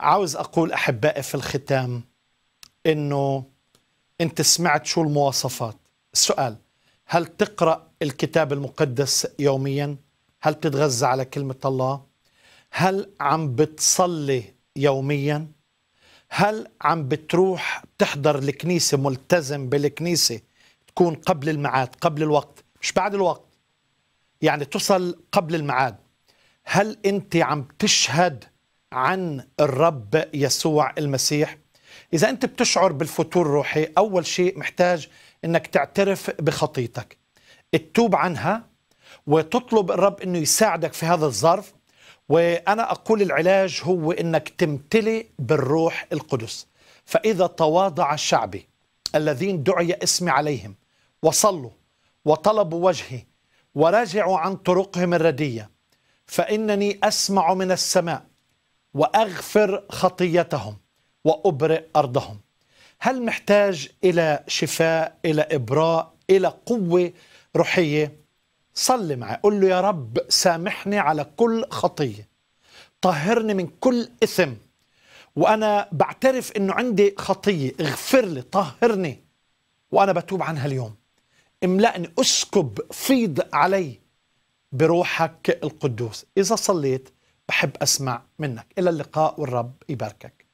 عاوز اقول احبائي في الختام انه انت سمعت شو المواصفات السؤال هل تقرا الكتاب المقدس يوميا هل بتتغذى على كلمه الله هل عم بتصلي يوميا هل عم بتروح تحضر الكنيسه ملتزم بالكنيسه تكون قبل الميعاد قبل الوقت مش بعد الوقت يعني تصل قبل الميعاد هل انت عم تشهد عن الرب يسوع المسيح إذا أنت بتشعر بالفتور الروحي أول شيء محتاج أنك تعترف بخطيتك تتوب عنها وتطلب الرب أنه يساعدك في هذا الظرف وأنا أقول العلاج هو أنك تمتلي بالروح القدس فإذا تواضع شعبي الذين دعي اسمي عليهم وصلوا وطلبوا وجهي ورجعوا عن طرقهم الردية فإنني أسمع من السماء واغفر خطيتهم وابرئ ارضهم هل محتاج الى شفاء الى ابراء الى قوه روحيه صلي معي قل له يا رب سامحني على كل خطيه طهرني من كل اثم وانا بعترف انه عندي خطيه اغفر لي طهرني وانا بتوب عنها اليوم املأني اسكب فيض علي بروحك القدوس اذا صليت بحب أسمع منك إلى اللقاء والرب يباركك